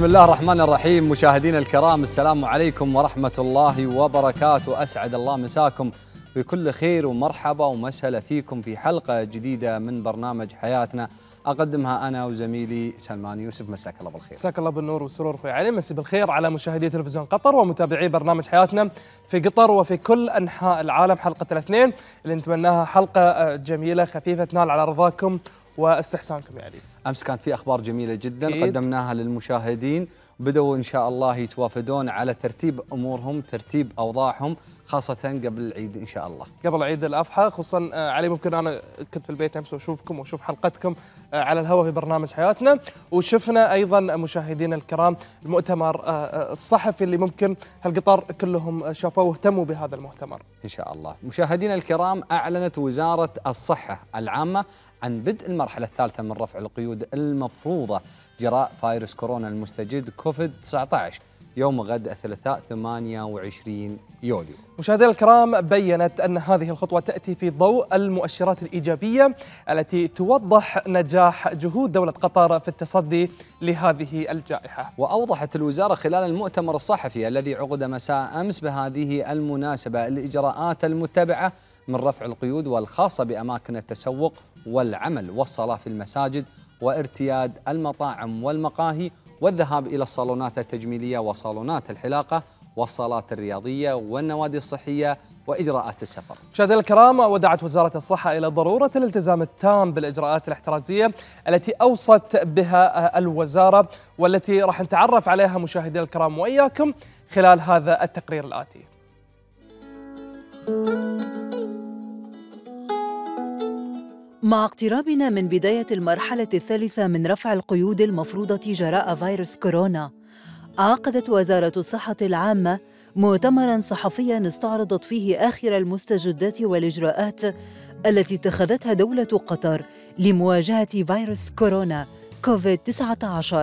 بسم الله الرحمن الرحيم مشاهدينا الكرام السلام عليكم ورحمة الله وبركاته أسعد الله مساكم بكل خير ومرحبا ومسهلا فيكم في حلقة جديدة من برنامج حياتنا اقدمها انا وزميلي سلمان يوسف مساك الله بالخير. مساك الله بالنور والسرور اخوي علي، مسي بالخير على مشاهدي تلفزيون قطر ومتابعي برنامج حياتنا في قطر وفي كل انحاء العالم حلقه الاثنين اللي نتمناها حلقه جميله خفيفه تنال على رضاكم واستحسانكم يا علي امس كانت في اخبار جميله جدا أكيد. قدمناها للمشاهدين بدوا ان شاء الله يتوافدون على ترتيب امورهم ترتيب اوضاعهم خاصة قبل العيد إن شاء الله قبل عيد الأضحى خصوصا آه، علي ممكن أنا كنت في البيت أمس وأشوفكم وأشوف حلقتكم آه، على الهواء في برنامج حياتنا وشفنا أيضا مشاهدينا الكرام المؤتمر آه، الصحفي اللي ممكن هالقطار كلهم شافوه واهتموا بهذا المؤتمر إن شاء الله مشاهدينا الكرام أعلنت وزارة الصحة العامة عن بدء المرحلة الثالثة من رفع القيود المفروضة جراء فيروس كورونا المستجد كوفيد 19 يوم غد الثلاثاء 28 يوليو. مشاهدينا الكرام بينت ان هذه الخطوه تاتي في ضوء المؤشرات الايجابيه التي توضح نجاح جهود دوله قطر في التصدي لهذه الجائحه. واوضحت الوزاره خلال المؤتمر الصحفي الذي عقد مساء امس بهذه المناسبه الاجراءات المتبعه من رفع القيود والخاصه باماكن التسوق والعمل والصلاه في المساجد وارتياد المطاعم والمقاهي والذهاب إلى الصالونات التجميلية وصالونات الحلاقة والصالات الرياضية والنوادي الصحية وإجراءات السفر مشاهدينا الكرام ودعت وزارة الصحة إلى ضرورة الالتزام التام بالإجراءات الاحترازية التي أوصت بها الوزارة والتي راح نتعرف عليها مشاهدينا الكرام وإياكم خلال هذا التقرير الآتي مع اقترابنا من بداية المرحلة الثالثة من رفع القيود المفروضة جراء فيروس كورونا، عقدت وزارة الصحة العامة مؤتمراً صحفياً استعرضت فيه آخر المستجدات والإجراءات التي اتخذتها دولة قطر لمواجهة فيروس كورونا كوفيد-19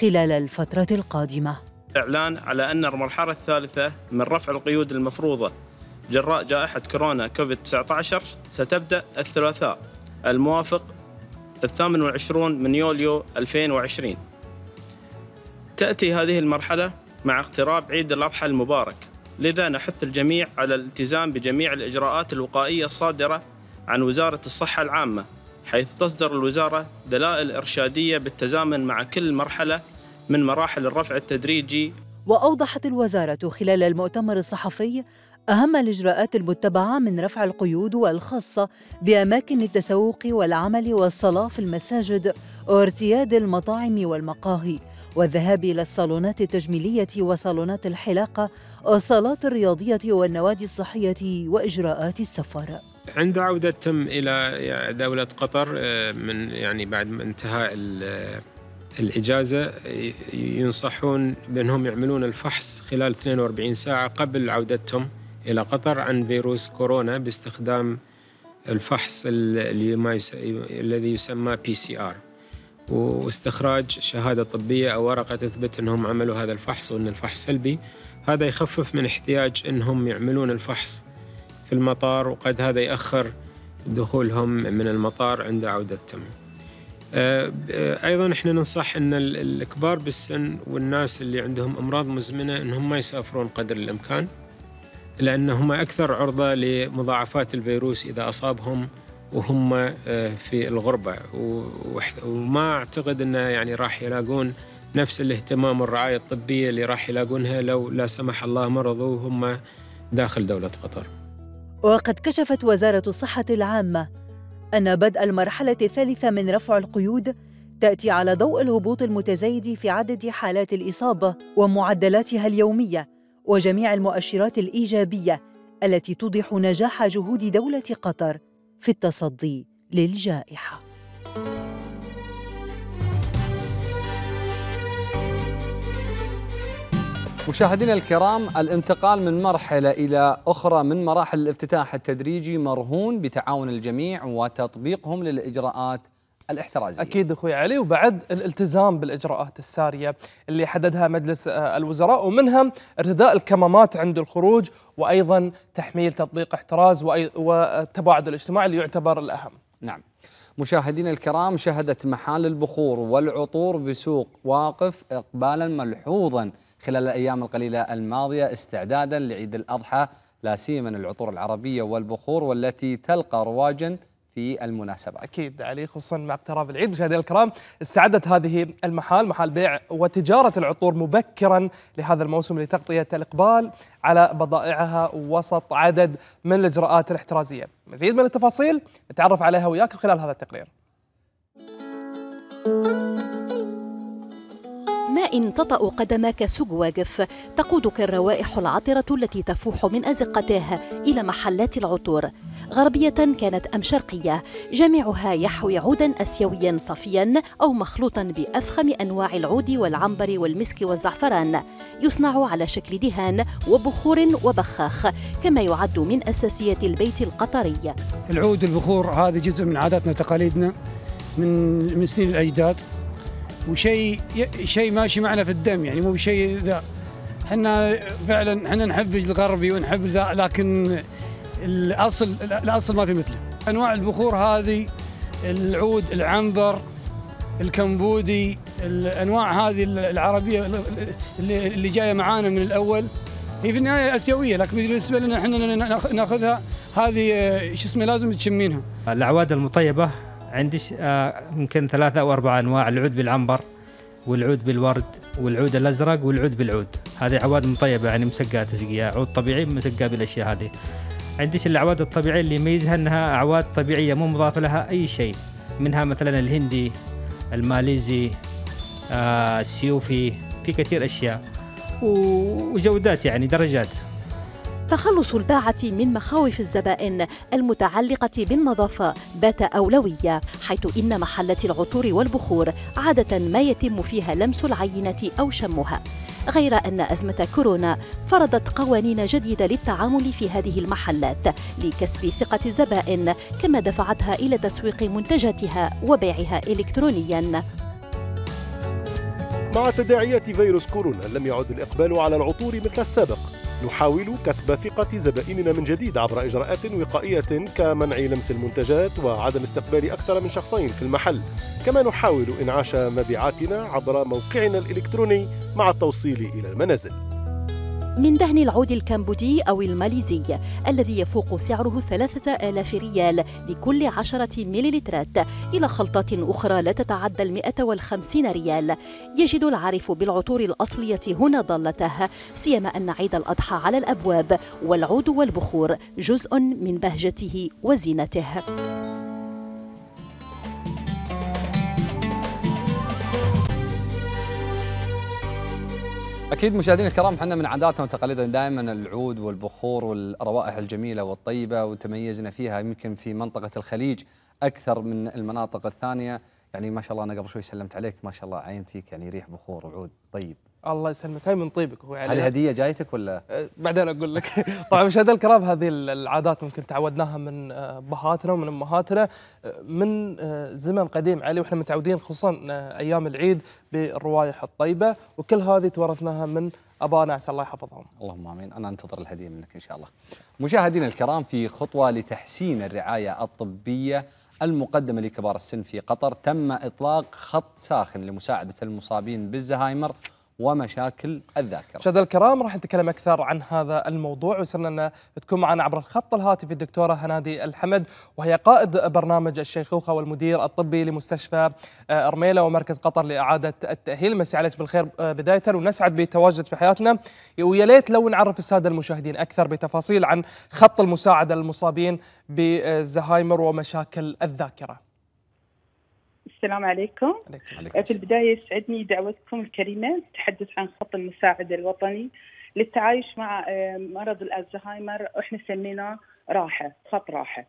خلال الفترة القادمة. إعلان على أن المرحلة الثالثة من رفع القيود المفروضة جراء جائحة كورونا كوفيد 19 ستبدأ الثلاثاء الموافق 28 من يوليو 2020 تأتي هذه المرحلة مع اقتراب عيد الأضحى المبارك لذا نحث الجميع على الالتزام بجميع الإجراءات الوقائية الصادرة عن وزارة الصحة العامة حيث تصدر الوزارة دلائل إرشادية بالتزامن مع كل مرحلة من مراحل الرفع التدريجي وأوضحت الوزارة خلال المؤتمر الصحفي أهم الإجراءات المتبعة من رفع القيود والخاصة بأماكن التسوق والعمل والصلاة في المساجد وارتياد المطاعم والمقاهي والذهاب إلى الصالونات التجميلية وصالونات الحلاقة والصالات الرياضية والنوادي الصحية وإجراءات السفر عند عودتهم إلى دولة قطر آه، من يعني بعد ما انتهاء آه، الإجازة ينصحون بأنهم يعملون الفحص خلال 42 ساعة قبل عودتهم إلى قطر عن فيروس كورونا باستخدام الفحص اللي ما يس... الذي يسمى بي سي آر واستخراج شهادة طبية أو ورقة تثبت أنهم عملوا هذا الفحص وأن الفحص سلبي هذا يخفف من احتياج أنهم يعملون الفحص في المطار وقد هذا يأخر دخولهم من المطار عند عودتهم آه، آه، ايضا احنا ننصح ان الكبار بالسن والناس اللي عندهم امراض مزمنه انهم ما يسافرون قدر الامكان لأنهم أكثر عرضة لمضاعفات الفيروس إذا أصابهم وهم آه، في الغربة وما أعتقد أنه يعني راح يلاقون نفس الاهتمام والرعاية الطبية اللي راح يلاقونها لو لا سمح الله مرضوا وهم داخل دولة قطر وقد كشفت وزارة الصحة العامة أن بدء المرحلة الثالثة من رفع القيود تأتي على ضوء الهبوط المتزايد في عدد حالات الإصابة ومعدلاتها اليومية وجميع المؤشرات الايجابيه التي توضح نجاح جهود دوله قطر في التصدي للجائحه مشاهدينا الكرام الانتقال من مرحلة إلى أخرى من مراحل الافتتاح التدريجي مرهون بتعاون الجميع وتطبيقهم للإجراءات الاحترازية أكيد أخوي علي وبعد الالتزام بالإجراءات السارية اللي حددها مجلس آه، الوزراء ومنها ارتداء الكمامات عند الخروج وأيضا تحميل تطبيق احتراز والتباعد الاجتماعي اللي يعتبر الأهم نعم مشاهدينا الكرام شهدت محال البخور والعطور بسوق واقف إقبالا ملحوظا خلال الأيام القليلة الماضية استعدادا لعيد الأضحى لا سيما العطور العربية والبخور والتي تلقى رواجا في المناسبة أكيد علي خصوصا مع اقتراب العيد مشاهدينا الكرام استعدت هذه المحال محال بيع وتجارة العطور مبكرا لهذا الموسم لتغطية الإقبال على بضائعها وسط عدد من الإجراءات الاحترازية مزيد من التفاصيل نتعرف عليها وياكم خلال هذا التقرير إن تطأ قدماك سجو واقف تقودك الروائح العطرة التي تفوح من أزقتها إلى محلات العطور غربية كانت أم شرقية جميعها يحوي عودا أسيويا صفيا أو مخلوطا بأفخم أنواع العود والعنبر والمسك والزعفران يصنع على شكل دهان وبخور وبخاخ كما يعد من أساسيات البيت القطري العود البخور هذا جزء من عاداتنا وتقاليدنا من من سنين الأجداد وشيء شيء ماشي معنا في الدم يعني مو بشيء ذا احنا فعلا احنا نحب الغربي ونحب ذا لكن الاصل الاصل ما في مثله انواع البخور هذه العود العنبر الكمبودي الانواع هذه العربيه اللي, جايه معانا من الاول هي في النهايه اسيويه لكن بالنسبه لنا احنا ناخذها هذه شو اسمه لازم تشمينها الاعواد المطيبه عندي آه، يمكن ثلاثة أو أربعة أنواع العود بالعنبر والعود بالورد والعود الازرق والعود بالعود هذه عواد مطيبه يعني مسقاه تسقيه عود طبيعي مسقاه بالاشياء هذه عندش الاعواد الطبيعيه اللي يميزها انها اعواد طبيعيه مو مضافة لها اي شيء منها مثلا الهندي الماليزي آه السيوفي في كثير اشياء وجودات يعني درجات تخلص الباعة من مخاوف الزبائن المتعلقة بالنظافة بات أولوية حيث إن محلات العطور والبخور عادة ما يتم فيها لمس العينة أو شمها غير أن أزمة كورونا فرضت قوانين جديدة للتعامل في هذه المحلات لكسب ثقة الزبائن كما دفعتها إلى تسويق منتجاتها وبيعها إلكترونياً مع تداعيات فيروس كورونا لم يعد الإقبال على العطور مثل السابق نحاول كسب ثقة زبائننا من جديد عبر إجراءات وقائية كمنع لمس المنتجات وعدم استقبال أكثر من شخصين في المحل كما نحاول إنعاش مبيعاتنا عبر موقعنا الإلكتروني مع التوصيل إلى المنازل من دهن العود الكمبودي أو الماليزي الذي يفوق سعره ثلاثة آلاف ريال لكل عشرة مليلترات إلى خلطات أخرى لا تتعدى المئة والخمسين ريال يجد العارف بالعطور الأصلية هنا ضالته سيما أن عيد الأضحى على الأبواب والعود والبخور جزء من بهجته وزينته اكيد مشاهدينا الكرام احنا من عاداتنا وتقاليدنا دائما العود والبخور والروائح الجميله والطيبه وتميزنا فيها يمكن في منطقه الخليج اكثر من المناطق الثانيه يعني ما شاء الله انا قبل شوي سلمت عليك ما شاء الله عينتيك يعني ريح بخور وعود طيب الله يسلمك هاي من طيبك هو يعني. هل هديه جايتك ولا أه، بعدين اقول لك طبعا مشاهد الكرام هذه العادات ممكن تعودناها من ابهاتنا أه، ومن امهاتنا أه، من زمن قديم علي واحنا متعودين خصوصا ايام العيد بالروايح الطيبه وكل هذه تورثناها من ابانا عسى الله يحفظهم. اللهم امين، انا انتظر الهديه منك ان شاء الله. مشاهدينا الكرام في خطوه لتحسين الرعايه الطبيه المقدمه لكبار السن في قطر تم اطلاق خط ساخن لمساعده المصابين بالزهايمر ومشاكل الذاكره. مشاهدينا الكرام راح نتكلم اكثر عن هذا الموضوع ويسرنا ان تكون معنا عبر الخط الهاتفي الدكتوره هنادي الحمد وهي قائد برنامج الشيخوخه والمدير الطبي لمستشفى آه، ارميله ومركز قطر لاعاده التاهيل، مسي عليك بالخير آه، بدايه ونسعد بتواجدك في حياتنا ويا ليت لو نعرف الساده المشاهدين اكثر بتفاصيل عن خط المساعده للمصابين بالزهايمر ومشاكل الذاكره. السلام عليكم. عليكم في البداية يسعدني دعوتكم الكريمة للتحدث عن خط المساعدة الوطني للتعايش مع آه، مرض الألزهايمر احنا سميناه راحة خط راحة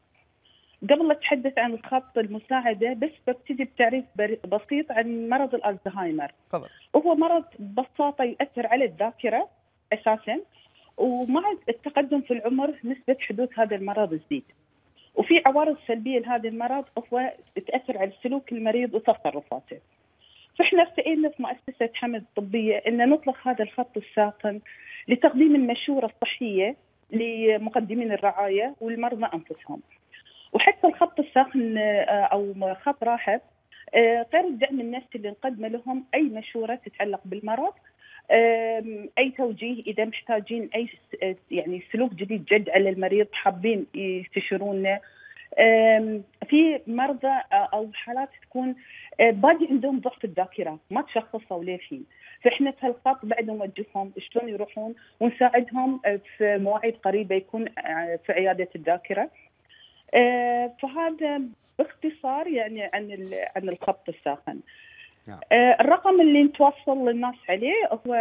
قبل لا أتحدث عن الخط المساعدة بس ببتدي بتعريف بسيط عن مرض الألزهايمر طبعا. وهو مرض ببساطة يؤثر على الذاكرة أساسا ومع التقدم في العمر نسبة حدوث هذا المرض تزيد وفي عوارض سلبيه لهذا المرض هو تاثر على سلوك المريض وتصرفاته. فاحنا ارتئينا في مؤسسه حمد الطبيه ان نطلق هذا الخط الساخن لتقديم المشوره الصحيه لمقدمين الرعايه والمرضى انفسهم. وحتى الخط الساخن آه، او خط راحه آه، غير الدعم النفسي اللي نقدمه لهم اي مشوره تتعلق بالمرض اي توجيه اذا محتاجين اي أه، يعني سلوك جديد جد على المريض حابين يستشيرونا في مرضى او حالات تكون أه، باقي عندهم ضعف الذاكره ما تشخصوا للحين فاحنا في هالخط بعد نوجههم شلون يروحون ونساعدهم أه، في مواعيد قريبه يكون في عياده الذاكره فهذا باختصار يعني عن عن الخط الساخن. نعم. آه، الرقم اللي نتوصل للناس عليه هو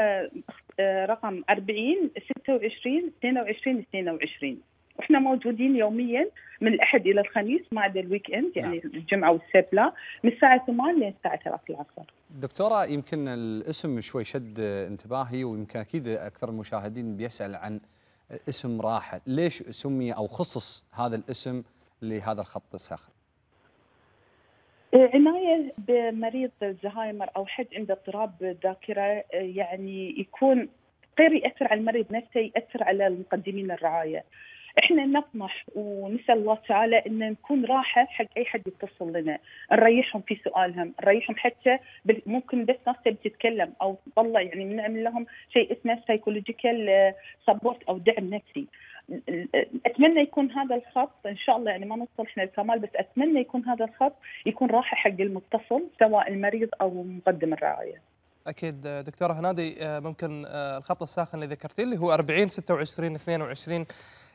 آه، رقم 40 26 22 22 واحنا موجودين يوميا من الاحد الى الخميس ما عدا الويك اند نعم. يعني نعم. الجمعه والسبت لا من الساعه 8 لين الساعه 3 العصر. دكتوره يمكن الاسم شوي شد انتباهي ويمكن اكيد اكثر المشاهدين بيسال عن اسم راحه، ليش سمي او خصص هذا الاسم لهذا الخط الساخن؟ إيه، عناية بمريض الزهايمر أو حد عنده اضطراب ذاكرة إيه، يعني يكون غير يأثر على المريض نفسه يأثر على المقدمين الرعاية احنا نطمح ونسال الله تعالى ان نكون راحه حق اي حد يتصل لنا، نريحهم في سؤالهم، نريحهم حتى ممكن بس ناس تبي تتكلم او تطلع يعني نعمل لهم شيء اسمه سايكولوجيكال سبورت او دعم نفسي. اتمنى يكون هذا الخط ان شاء الله يعني ما نوصل احنا للكمال بس اتمنى يكون هذا الخط يكون راحه حق المتصل سواء المريض او مقدم الرعايه. اكيد دكتوره هنادي آه، ممكن آه، الخط الساخن اللي ذكرتيه اللي هو 40 26 22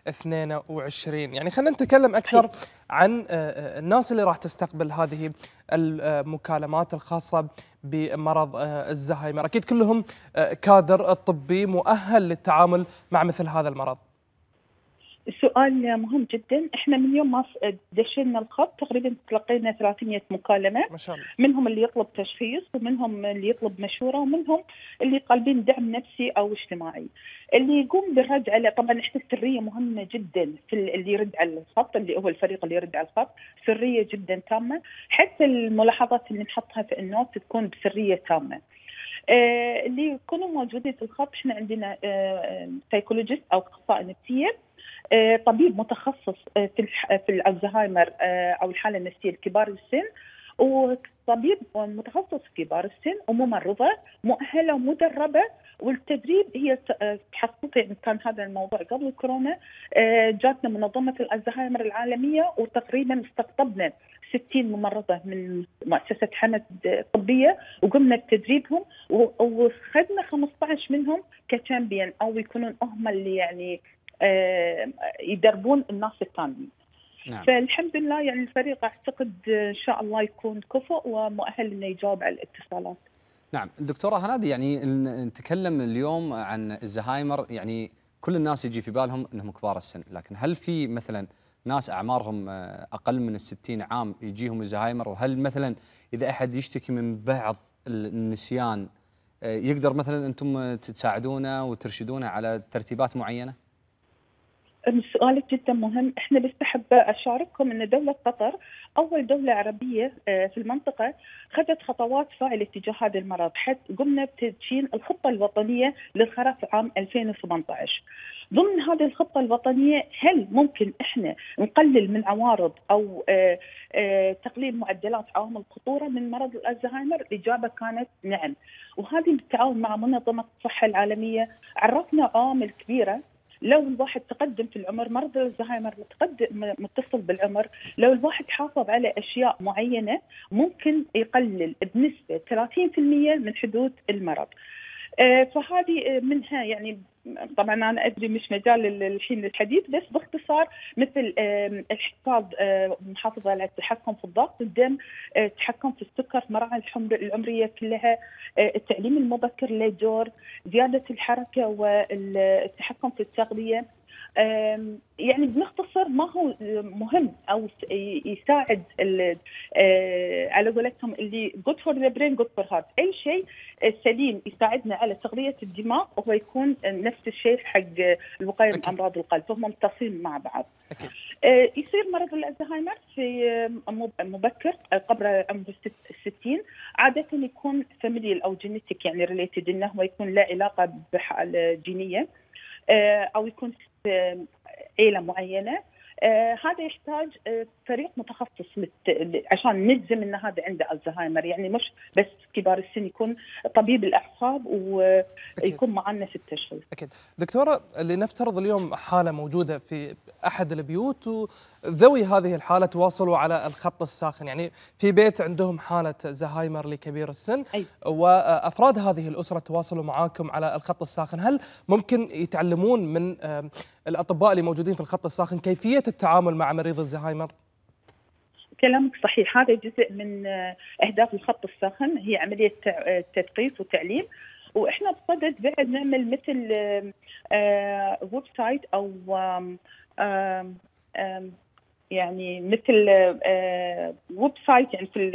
22 يعني خلينا نتكلم اكثر عن آه، الناس اللي راح تستقبل هذه المكالمات الخاصه بمرض الزهايمر اكيد كلهم كادر طبي مؤهل للتعامل مع مثل هذا المرض سؤال مهم جدا احنا من يوم ما دشينا الخط تقريبا تلقينا 300 مكالمه ما شاء الله. منهم اللي يطلب تشخيص ومنهم اللي يطلب مشوره ومنهم اللي طالبين دعم نفسي او اجتماعي اللي يقوم بالرد على طبعا احنا السريه مهمه جدا في اللي يرد على الخط اللي هو الفريق اللي يرد على الخط سريه جدا تامه حتى الملاحظات اللي نحطها في النوت تكون بسريه تامه آه، اللي يكونوا موجودين في الخط احنا عندنا سايكولوجيست آه، آه، او اخصائي نفسيه آه، طبيب متخصص آه، في آه، في الزهايمر او الحاله النفسيه لكبار السن وطبيب متخصص كبار السن وممرضه مؤهله ومدربه والتدريب هي تحقق يعني كان هذا الموضوع قبل الكورونا جاتنا منظمه الزهايمر العالميه وتقريبا استقطبنا 60 ممرضه من مؤسسه حمد الطبيه وقمنا بتدريبهم وخدنا 15 منهم كشامبيون او يكونون هم اللي يعني آه، يدربون الناس الثانيين نعم. فالحمد لله يعني الفريق اعتقد ان شاء الله يكون كفؤ ومؤهل انه يجاوب على الاتصالات. نعم، دكتوره هنادي يعني نتكلم اليوم عن الزهايمر يعني كل الناس يجي في بالهم انهم كبار السن، لكن هل في مثلا ناس اعمارهم آه، اقل من الستين عام يجيهم الزهايمر وهل مثلا اذا احد يشتكي من بعض النسيان آه، يقدر مثلا انتم تساعدونه وترشدونه على ترتيبات معينه؟ سؤالك جدا مهم احنا بس حابة اشارككم ان دوله قطر اول دوله عربيه آه، في المنطقه خدت خطوات فاعله تجاه هذا المرض حيث قمنا بتدشين الخطه الوطنيه للخرف عام 2018 ضمن هذه الخطه الوطنيه هل ممكن احنا نقلل من عوارض او آه، آه، تقليل معدلات عوامل الخطوره من مرض الزهايمر؟ الاجابه كانت نعم، وهذه بالتعاون مع منظمه الصحه العالميه عرفنا عوامل كبيره لو الواحد تقدم في العمر مرض الزهايمر متقدم متصل بالعمر لو الواحد حافظ على اشياء معينه ممكن يقلل بنسبه 30% من حدوث المرض آه، فهذه آه، منها يعني طبعا انا ادري مش مجال الحين الحديث بس باختصار مثل الحفاظ آه، محافظه على التحكم في الضغط الدم التحكم في السكر مراحل العمريه كلها التعليم المبكر له دور زياده الحركه والتحكم في التغذيه يعني بنختصر ما هو مهم او يساعد آه، على قولتهم اللي جود فور ذا برين جود فور هارت اي شيء سليم يساعدنا على تغذيه الدماغ وهو يكون نفس الشيء حق الوقايه من امراض القلب فهم متصلين مع بعض أكي. آه، يصير مرض الزهايمر في آه، مبكر قبل عمر 60 عاده يكون فاميليال او جينيتيك يعني ريليتد انه هو يكون له علاقه بحاله جينيه آه، او يكون في آه، عيله معينه آه هذا يحتاج آه فريق متخصص مت... عشان نجزم ان هذا عنده الزهايمر يعني مش بس كبار السن يكون طبيب الاعصاب ويكون معنا في التشخيص. اكيد. دكتوره لنفترض اليوم حاله موجوده في احد البيوت وذوي هذه الحاله تواصلوا على الخط الساخن يعني في بيت عندهم حاله زهايمر لكبير السن أي. وافراد هذه الاسره تواصلوا معاكم على الخط الساخن، هل ممكن يتعلمون من الاطباء اللي موجودين في الخط الساخن كيفيه التعامل مع مريض الزهايمر؟ كلامك صحيح هذا جزء من آه، اهداف الخط الساخن هي عمليه تثقيف آه، وتعليم واحنا بصدد بعد نعمل مثل آه، ويب سايت او يعني مثل ويب سايت يعني في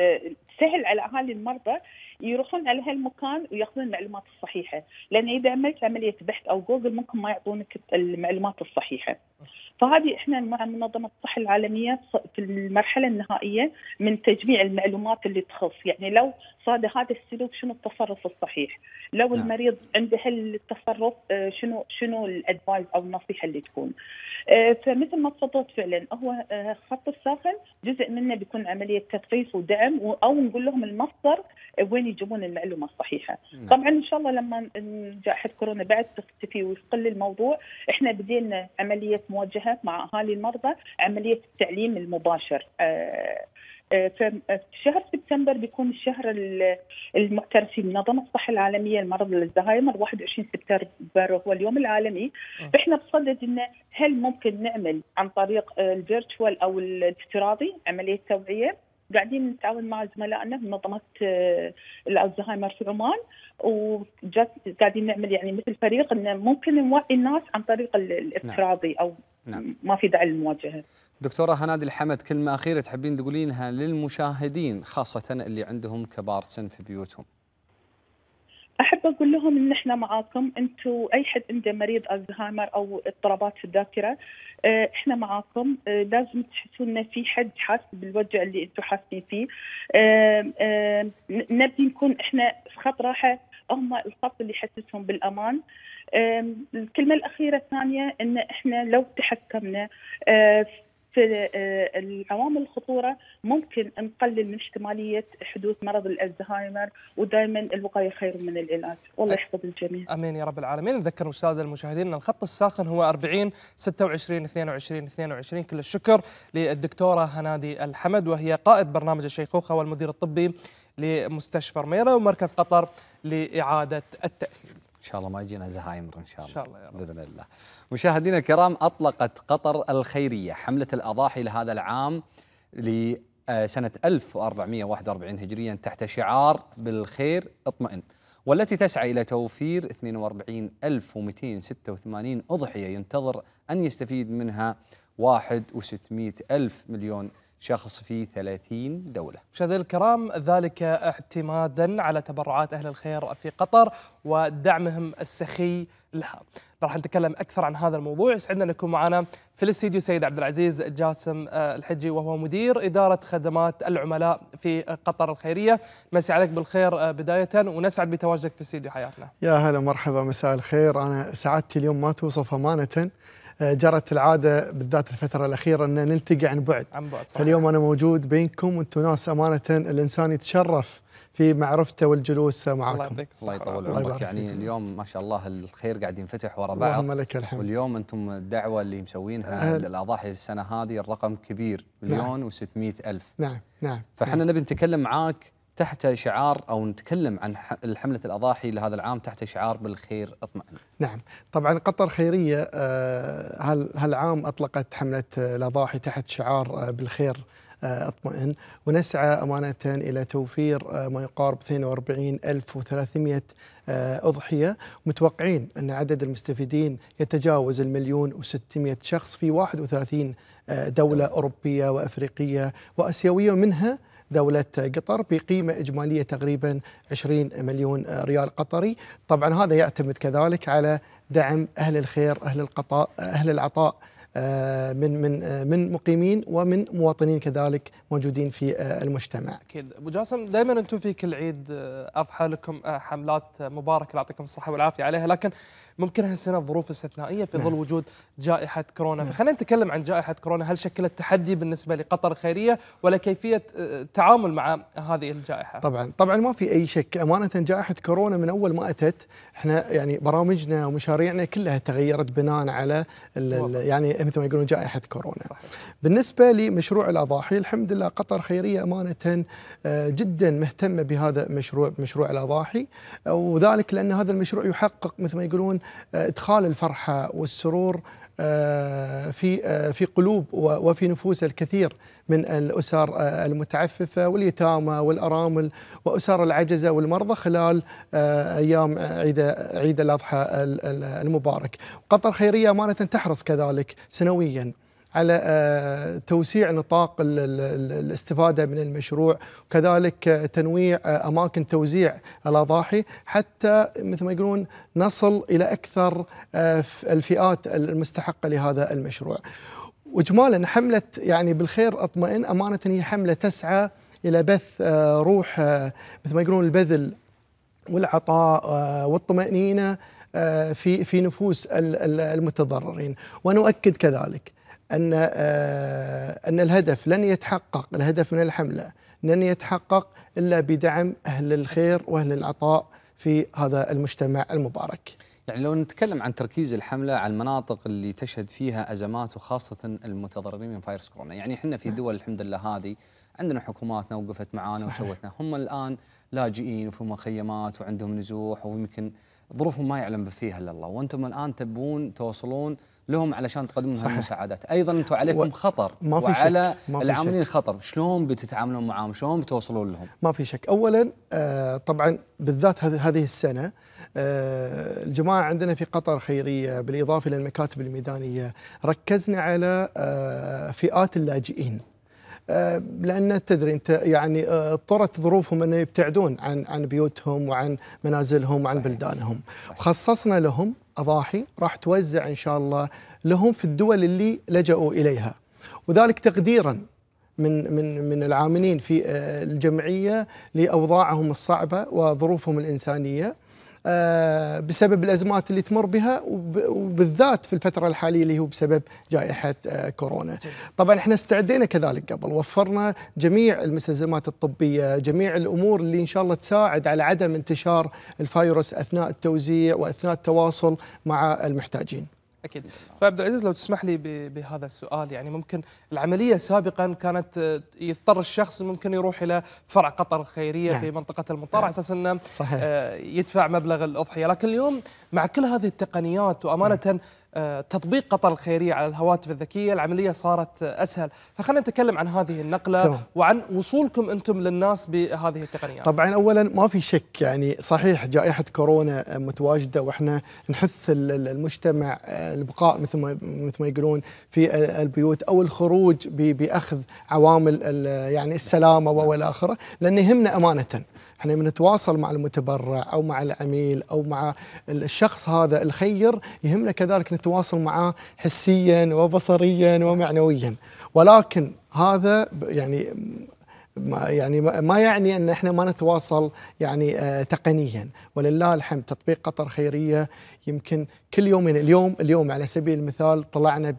سهل على اهالي المرضى يروحون على هالمكان وياخذون المعلومات الصحيحه، لان اذا عملت عمليه بحث او جوجل ممكن ما يعطونك المعلومات الصحيحه. فهذه احنا مع منظمه الصحه العالميه في المرحله النهائيه من تجميع المعلومات اللي تخص يعني لو صاد هذا السلوك شنو التصرف الصحيح لو نعم. المريض عنده التصرف آه، شنو شنو الادفايز او النصيحه اللي تكون آه، فمثل ما تفضلت فعلا هو آه، خط الساخن جزء منه بيكون عمليه تثقيف ودعم او نقول لهم المصدر وين يجيبون المعلومه الصحيحه نعم. طبعا ان شاء الله لما جائحه كورونا بعد تختفي ويقل الموضوع احنا بدينا عمليه مواجهه مع اهالي المرضى عمليه التعليم المباشر آه، آه، فشهر آه، سبتمبر بيكون الشهر المعترف فيه منظمه الصحه العالميه المرض الزهايمر 21 سبتمبر هو اليوم العالمي فاحنا بصدد انه هل ممكن نعمل عن طريق الفيرتشوال او الافتراضي عمليه توعيه قاعدين نتعاون مع زملائنا منظمه آه، الزهايمر في عمان وقاعدين نعمل يعني مثل فريق انه ممكن نوعي الناس عن طريق نعم. الافتراضي او نعم. ما في داعي للمواجهه. دكتوره هنادي الحمد كلمه اخيره تحبين تقولينها للمشاهدين خاصه اللي عندهم كبار سن في بيوتهم. احب اقول لهم ان احنا معاكم انتم اي حد عنده مريض الزهايمر او اضطرابات في الذاكره آه، احنا معاكم آه، لازم تحسون ان في حد حاس بالوجع اللي انتم حاسين فيه اه اه نبي نكون احنا في خط راحه هم الخط اللي يحسسهم بالامان آه، الكلمه الاخيره الثانيه ان احنا لو تحكمنا في آه، العوامل الخطوره ممكن نقلل من احتماليه حدوث مرض الالزهايمر ودائما الوقايه خير من العلاج والله يحفظ الجميع امين يا رب العالمين نذكر الساده المشاهدين ان الخط الساخن هو 40 26 22 22 كل الشكر للدكتوره هنادي الحمد وهي قائد برنامج الشيخوخه والمدير الطبي لمستشفى ميرا ومركز قطر لاعاده التاهيل ان شاء الله ما يجينا زهايمر ان شاء الله ان شاء الله يا رب باذن الله مشاهدينا الكرام اطلقت قطر الخيريه حمله الاضاحي لهذا العام لسنه 1441 هجريا تحت شعار بالخير اطمئن والتي تسعى إلى توفير 42286 أضحية ينتظر أن يستفيد منها 1600 ألف مليون شخص في 30 دولة مشاهدينا الكرام ذلك اعتمادا على تبرعات أهل الخير في قطر ودعمهم السخي لها راح نتكلم أكثر عن هذا الموضوع يسعدنا أن يكون معنا في الاستديو سيد عبد العزيز جاسم آه، الحجي وهو مدير إدارة خدمات العملاء في قطر الخيرية مسي عليك بالخير آه، بداية ونسعد بتواجدك في استديو حياتنا يا هلا مرحبا مساء الخير أنا سعادتي اليوم ما توصف أمانة جرت العاده بالذات الفتره الاخيره ان نلتقي عن بعد عن بعد صحيح. فاليوم انا موجود بينكم وانتم ناس امانه الانسان يتشرف في معرفته والجلوس معاكم الله, الله يطول عمرك يعني اليوم ما شاء الله الخير قاعد ينفتح ورا بعض اللهم لك الحمد واليوم انتم الدعوه اللي مسوينها أه، للاضاحي السنه هذه الرقم كبير نعم. مليون نعم. و600 الف نعم نعم فاحنا نعم. نبي نتكلم معاك تحت شعار او نتكلم عن حمله الاضاحي لهذا العام تحت شعار بالخير اطمئن. نعم، طبعا قطر خيريه آه، هالعام اطلقت حمله الاضاحي تحت شعار آه، بالخير آه، اطمئن ونسعى امانه الى توفير ما يقارب 42300 أضحية متوقعين أن عدد المستفيدين يتجاوز المليون و600 شخص في 31 دولة أوروبية وأفريقية وأسيوية منها دولة قطر بقيمة إجمالية تقريبا 20 مليون ريال قطري طبعا هذا يعتمد كذلك على دعم أهل الخير أهل القطاء، أهل العطاء آه، من من آه، من مقيمين ومن مواطنين كذلك موجودين في آه، المجتمع. اكيد ابو جاسم دائما انتم في كل عيد اضحى لكم حملات مباركه الله يعطيكم الصحه والعافيه عليها لكن ممكن هالسنه ظروف استثنائيه في نعم. ظل وجود جائحه كورونا فخلينا نتكلم عن جائحه كورونا هل شكلت تحدي بالنسبه لقطر الخيريه ولا كيفيه آه، التعامل مع هذه الجائحه طبعا طبعا ما في اي شك امانه جائحه كورونا من اول ما اتت احنا يعني برامجنا ومشاريعنا كلها تغيرت بناء على يعني مثل ما يقولون جائحه كورونا صحيح. بالنسبه لمشروع الاضاحي الحمد لله قطر خيريه امانه آه، جدا مهتمه بهذا المشروع مشروع الاضاحي وذلك لان هذا المشروع يحقق مثل ما يقولون ادخال الفرحه والسرور آه، في آه، في قلوب وفي نفوس الكثير من الاسر آه، المتعففه واليتامى والارامل واسر العجزه والمرضى خلال ايام عيد عيد الاضحى المبارك. قطر خيريه امانه تحرص كذلك سنويا على آه، توسيع نطاق الاستفادة من المشروع وكذلك آه، تنويع آه، أماكن توزيع الأضاحي حتى مثل ما يقولون نصل إلى أكثر الفئات المستحقة لهذا المشروع واجمالا حمله يعني بالخير اطمئن امانه هي حمله تسعى الى بث روح مثل ما يقولون البذل والعطاء والطمانينه في في نفوس المتضررين ونؤكد كذلك ان آه، ان الهدف لن يتحقق الهدف من الحمله لن يتحقق الا بدعم اهل الخير واهل العطاء في هذا المجتمع المبارك. يعني لو نتكلم عن تركيز الحمله على المناطق اللي تشهد فيها ازمات وخاصه المتضررين من فيروس كورونا، يعني احنا في نعم. دول الحمد لله هذه عندنا حكوماتنا وقفت معانا وسوتنا، هم الان لاجئين وفي مخيمات وعندهم نزوح ويمكن ظروفهم ما يعلم فيها الا الله، وانتم الان تبون توصلون لهم علشان تقدمون هالمساعدات ايضا انتم عليكم خطر ما في وعلى شك. ما في العاملين شك. خطر شلون بتتعاملون معاهم شلون بتوصلون لهم ما في شك اولا آه طبعا بالذات هذه السنه آه الجماعه عندنا في قطر خيريه بالاضافه للمكاتب الميدانيه ركزنا على آه فئات اللاجئين آه، لان تدري انت يعني اضطرت آه، ظروفهم انه يبتعدون عن عن بيوتهم وعن منازلهم وعن صحيح. بلدانهم صحيح. وخصصنا لهم اضاحي راح توزع ان شاء الله لهم في الدول اللي لجأوا اليها وذلك تقديرا من من من العاملين في آه، الجمعيه لاوضاعهم الصعبه وظروفهم الانسانيه آه، بسبب الازمات اللي تمر بها وبالذات في الفتره الحاليه اللي هو بسبب جائحه آه، كورونا. طبعا احنا استعدينا كذلك قبل وفرنا جميع المستلزمات الطبيه، جميع الامور اللي ان شاء الله تساعد على عدم انتشار الفيروس اثناء التوزيع واثناء التواصل مع المحتاجين. اكيد فعبد طيب، العزيز لو تسمح لي بهذا السؤال يعني ممكن العمليه سابقا كانت آه، يضطر الشخص ممكن يروح الى فرع قطر الخيريه نعم. في منطقه المطار على نعم. اساس انه صحيح. آه، يدفع مبلغ الاضحيه لكن اليوم مع كل هذه التقنيات وامانه نعم. آه، تطبيق قطر الخيريه على الهواتف الذكيه العمليه صارت اسهل فخلينا نتكلم عن هذه النقله طبعا. وعن وصولكم انتم للناس بهذه التقنيات طبعا اولا ما في شك يعني صحيح جائحه كورونا متواجده واحنا نحث المجتمع آه، البقاء مثل ما مثل ما يقولون في البيوت او الخروج باخذ عوامل يعني السلامه نعم. والى اخره لان يهمنا امانه احنا نتواصل مع المتبرع او مع العميل او مع الشخص هذا الخير يهمنا كذلك نتواصل معه حسيا وبصريا ومعنويا ولكن هذا يعني ما يعني ما يعني ان احنا ما نتواصل يعني آه، تقنيا ولله الحمد تطبيق قطر خيريه يمكن كل يومين اليوم اليوم على سبيل المثال طلعنا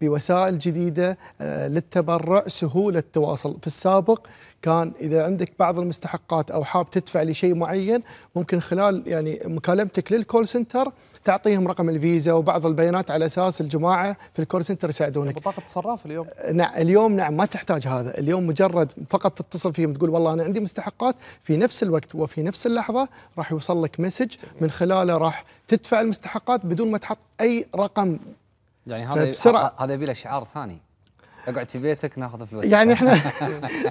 بوسائل جديده آه، للتبرع سهوله التواصل في السابق كان اذا عندك بعض المستحقات او حاب تدفع لشيء معين ممكن خلال يعني مكالمتك للكول سنتر تعطيهم رقم الفيزا وبعض البيانات على اساس الجماعه في الكول سنتر يساعدونك طيب، بطاقه تصرف اليوم أه، نعم اليوم نعم ما تحتاج هذا اليوم مجرد فقط تتصل فيهم تقول والله انا عندي مستحقات في نفس الوقت وفي نفس اللحظه راح يوصل لك مسج من خلاله راح تدفع المستحقات بدون ما تحط اي رقم يعني هذا هذا يبي له شعار ثاني اقعد في بيتك ناخذ فلوس يعني احنا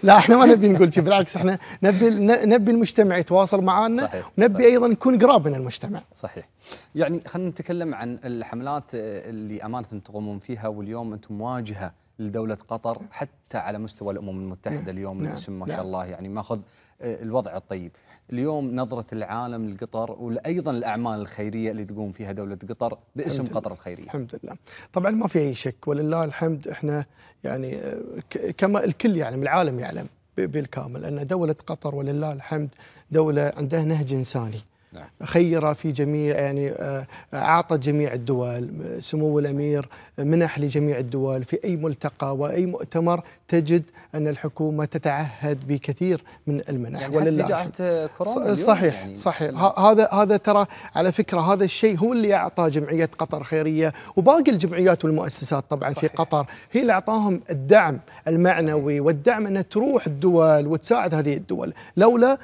لا احنا ما نبي نقول شيء بالعكس احنا نبي نبي المجتمع يتواصل معنا صحيح ونبي ايضا نكون قراب من المجتمع صحيح يعني خلينا نتكلم عن الحملات آه، اللي امانه تقومون فيها واليوم انتم مواجهه لدولة قطر حتى على مستوى الأمم المتحدة نعم، اليوم نعم. الاسم ما شاء نعم. الله يعني ماخذ آه، الوضع الطيب اليوم نظرة العالم لقطر وأيضا الأعمال الخيرية اللي تقوم فيها دولة قطر باسم قطر الخيرية الحمد لله طبعا ما في أي شك ولله الحمد إحنا يعني آه، كما الكل يعلم العالم يعلم بالكامل أن دولة قطر ولله الحمد دولة عندها نهج إنساني نعم. خير في جميع يعني آه، اعطى جميع الدول سمو الامير منح لجميع الدول في اي ملتقى واي مؤتمر تجد ان الحكومه تتعهد بكثير من المنح يعني ولله كورونا صحيح يعني صحيح نعم. هذا هذا ترى على فكره هذا الشيء هو اللي اعطى جمعيه قطر خيريه وباقي الجمعيات والمؤسسات طبعا صحيح. في قطر هي اللي اعطاهم الدعم المعنوي والدعم انها تروح الدول وتساعد هذه الدول لولا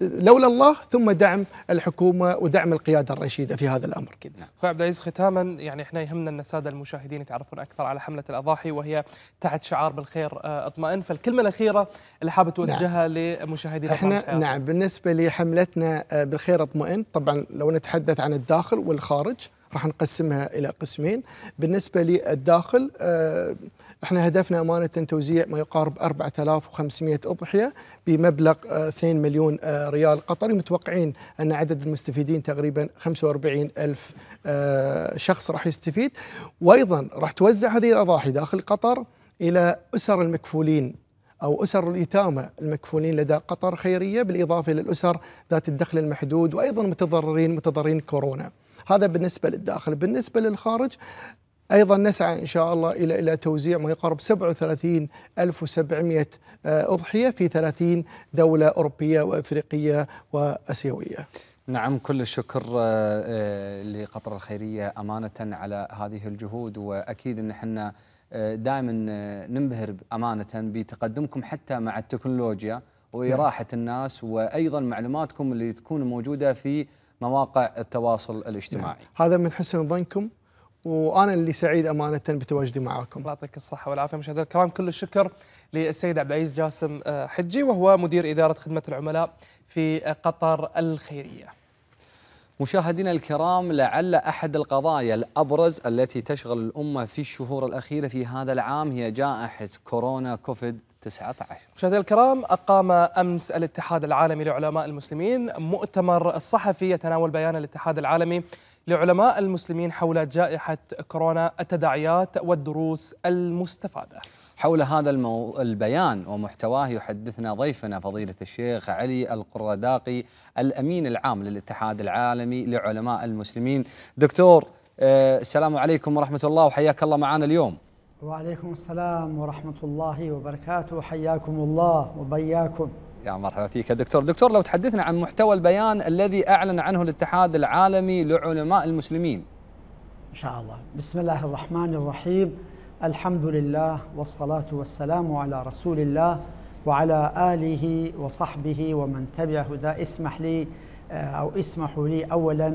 لولا الله ثم دعم الحكومه ودعم القياده الرشيده في هذا الامر نعم اخوي عبد العزيز ختاما يعني احنا يهمنا ان الساده المشاهدين يتعرفون اكثر على حمله الاضاحي وهي تحت شعار بالخير آه، اطمئن فالكلمه الاخيره اللي حابب توجهها نعم. لمشاهدينا احنا نعم بالنسبه لحملتنا آه، بالخير اطمئن طبعا لو نتحدث عن الداخل والخارج راح نقسمها الى قسمين بالنسبه للداخل آه احنا هدفنا امانه توزيع ما يقارب 4500 اضحيه بمبلغ 2 آه، مليون آه، ريال قطري متوقعين ان عدد المستفيدين تقريبا 45 الف آه، شخص راح يستفيد وايضا راح توزع هذه الاضاحي داخل قطر الى اسر المكفولين أو أسر اليتامى المكفولين لدى قطر خيرية بالإضافة للأسر ذات الدخل المحدود وأيضا متضررين متضررين كورونا هذا بالنسبة للداخل بالنسبة للخارج أيضا نسعى إن شاء الله إلى إلى توزيع ما يقارب 37700 أضحية في 30 دولة أوروبية وأفريقية وأسيوية نعم كل الشكر آه، آه، لقطر الخيرية أمانة على هذه الجهود وأكيد أن احنا آه، دائما ننبهر أمانة بتقدمكم حتى مع التكنولوجيا وإراحة نعم. الناس وأيضا معلوماتكم اللي تكون موجودة في مواقع التواصل الاجتماعي نعم. هذا من حسن ظنكم وانا اللي سعيد امانه بتواجدي معاكم. الله يعطيك الصحه والعافيه مشاهدينا الكرام كل الشكر للسيد عبد العزيز جاسم آه، حجي وهو مدير اداره خدمه العملاء في آه، قطر الخيريه. مشاهدينا الكرام لعل احد القضايا الابرز التي تشغل الامه في الشهور الاخيره في هذا العام هي جائحه كورونا كوفيد 19 مشاهدينا الكرام أقام أمس الاتحاد العالمي لعلماء المسلمين مؤتمر صحفي يتناول بيان الاتحاد العالمي لعلماء المسلمين حول جائحة كورونا التداعيات والدروس المستفادة حول هذا المو... البيان ومحتواه يحدثنا ضيفنا فضيلة الشيخ علي القرداقي الأمين العام للاتحاد العالمي لعلماء المسلمين دكتور آه السلام عليكم ورحمة الله وحياك الله معنا اليوم وعليكم السلام ورحمة الله وبركاته حياكم الله وبياكم يا مرحبا فيك دكتور دكتور لو تحدثنا عن محتوى البيان الذي أعلن عنه الاتحاد العالمي لعلماء المسلمين إن شاء الله بسم الله الرحمن الرحيم الحمد لله والصلاة والسلام على رسول الله وعلى آله وصحبه ومن تبعه ده اسمح لي آه، أو اسمحوا لي أولا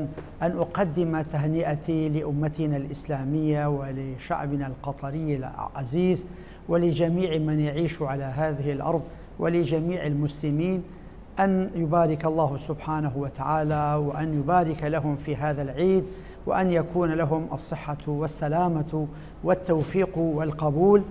أن أقدم تهنئتي لأمتنا الإسلامية ولشعبنا القطري العزيز ولجميع من يعيش على هذه الأرض ولجميع المسلمين أن يبارك الله سبحانه وتعالى وأن يبارك لهم في هذا العيد وأن يكون لهم الصحة والسلامة والتوفيق والقبول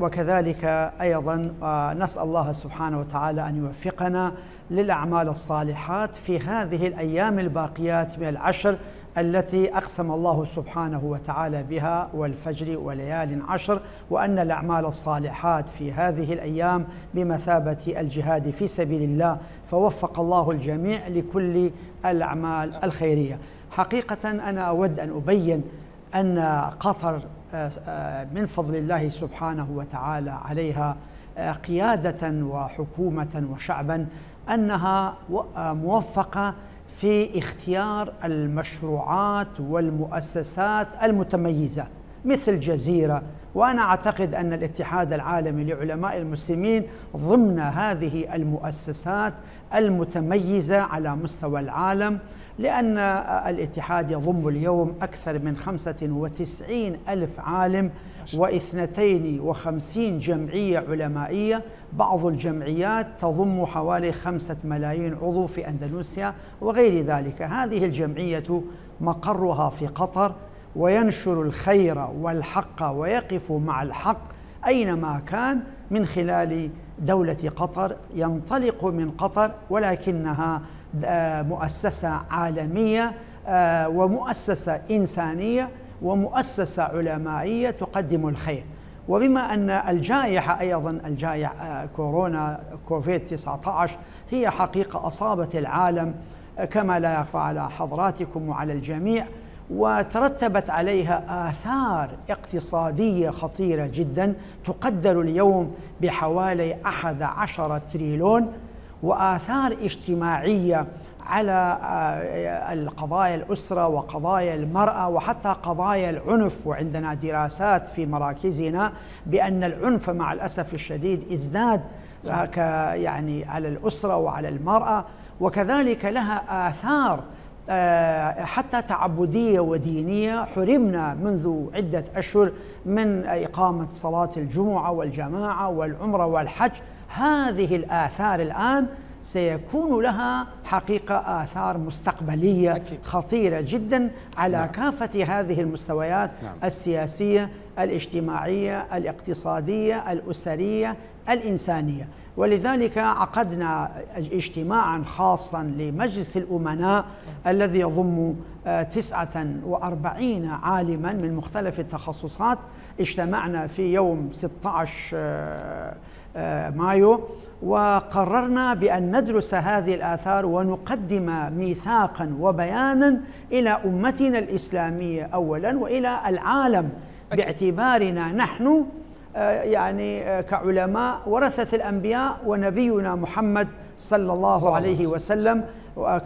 وكذلك أيضا آه، نسأل الله سبحانه وتعالى أن يوفقنا للأعمال الصالحات في هذه الأيام الباقيات من العشر التي أقسم الله سبحانه وتعالى بها والفجر وليال عشر وأن الأعمال الصالحات في هذه الأيام بمثابة الجهاد في سبيل الله فوفق الله الجميع لكل الأعمال الخيرية حقيقة أنا أود أن أبين أن قطر آه، آه، من فضل الله سبحانه وتعالى عليها آه، قيادة وحكومة وشعبا أنها موفقة في اختيار المشروعات والمؤسسات المتميزه مثل جزيره وانا اعتقد ان الاتحاد العالمي لعلماء المسلمين ضمن هذه المؤسسات المتميزه على مستوى العالم لأن الاتحاد يضم اليوم أكثر من 95 ألف عالم و 52 جمعية علمائية بعض الجمعيات تضم حوالي خمسة ملايين عضو في أندونيسيا وغير ذلك هذه الجمعية مقرها في قطر وينشر الخير والحق ويقف مع الحق أينما كان من خلال دولة قطر ينطلق من قطر ولكنها آه، مؤسسة عالمية آه، ومؤسسة إنسانية ومؤسسة علمائية تقدم الخير وبما أن الجائحة أيضا الجائحة آه، كورونا كوفيد 19 هي حقيقة أصابت العالم كما لا يخفى على حضراتكم وعلى الجميع وترتبت عليها آثار اقتصادية خطيرة جدا تقدر اليوم بحوالي 11 تريليون واثار اجتماعيه على آه، القضايا الاسره وقضايا المراه وحتى قضايا العنف وعندنا دراسات في مراكزنا بان العنف مع الاسف الشديد ازداد آه، يعني على الاسره وعلى المراه وكذلك لها اثار آه، حتى تعبديه ودينيه حرمنا منذ عده اشهر من اقامه صلاه الجمعه والجماعه والعمره والحج هذه الآثار الآن سيكون لها حقيقة آثار مستقبلية أكيد. خطيرة جدا على نعم. كافة هذه المستويات نعم. السياسية الاجتماعية الاقتصادية الأسرية الإنسانية ولذلك عقدنا اجتماعا خاصا لمجلس الأمناء نعم. الذي يضم آه، تسعة وأربعين عالما من مختلف التخصصات اجتمعنا في يوم 16 آه، مايو وقررنا بأن ندرس هذه الآثار ونقدم ميثاقا وبيانا إلى أمتنا الإسلامية أولا وإلى العالم باعتبارنا نحن آه، يعني آه، كعلماء ورثة الأنبياء ونبينا محمد صلى الله عليه وسلم